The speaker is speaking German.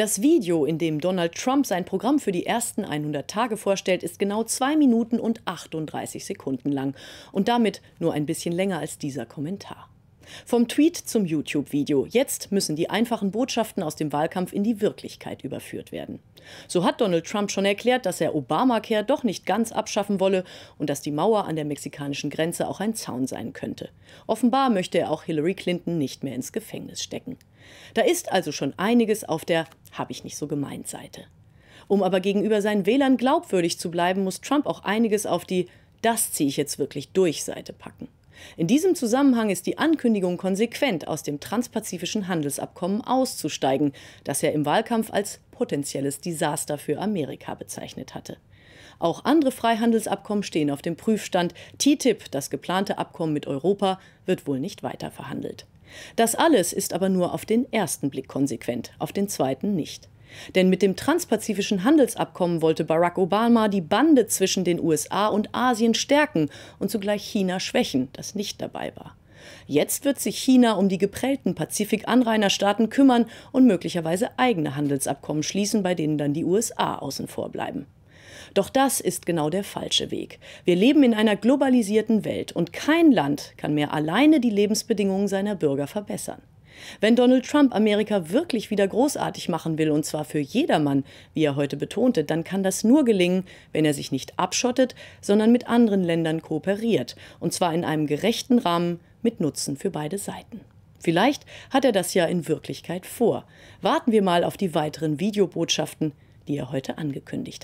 Das Video, in dem Donald Trump sein Programm für die ersten 100 Tage vorstellt, ist genau 2 Minuten und 38 Sekunden lang und damit nur ein bisschen länger als dieser Kommentar. Vom Tweet zum YouTube-Video. Jetzt müssen die einfachen Botschaften aus dem Wahlkampf in die Wirklichkeit überführt werden. So hat Donald Trump schon erklärt, dass er Obamacare doch nicht ganz abschaffen wolle und dass die Mauer an der mexikanischen Grenze auch ein Zaun sein könnte. Offenbar möchte er auch Hillary Clinton nicht mehr ins Gefängnis stecken. Da ist also schon einiges auf der habe ich nicht so gemeint Seite. Um aber gegenüber seinen Wählern glaubwürdig zu bleiben, muss Trump auch einiges auf die das ziehe ich jetzt wirklich durch Seite packen. In diesem Zusammenhang ist die Ankündigung konsequent, aus dem transpazifischen Handelsabkommen auszusteigen, das er im Wahlkampf als potenzielles Desaster für Amerika bezeichnet hatte. Auch andere Freihandelsabkommen stehen auf dem Prüfstand. TTIP, das geplante Abkommen mit Europa, wird wohl nicht weiter verhandelt. Das alles ist aber nur auf den ersten Blick konsequent, auf den zweiten nicht. Denn mit dem transpazifischen Handelsabkommen wollte Barack Obama die Bande zwischen den USA und Asien stärken und zugleich China schwächen, das nicht dabei war. Jetzt wird sich China um die geprellten Pazifik-Anrainerstaaten kümmern und möglicherweise eigene Handelsabkommen schließen, bei denen dann die USA außen vor bleiben. Doch das ist genau der falsche Weg. Wir leben in einer globalisierten Welt und kein Land kann mehr alleine die Lebensbedingungen seiner Bürger verbessern. Wenn Donald Trump Amerika wirklich wieder großartig machen will, und zwar für jedermann, wie er heute betonte, dann kann das nur gelingen, wenn er sich nicht abschottet, sondern mit anderen Ländern kooperiert, und zwar in einem gerechten Rahmen mit Nutzen für beide Seiten. Vielleicht hat er das ja in Wirklichkeit vor. Warten wir mal auf die weiteren Videobotschaften, die er heute angekündigt hat.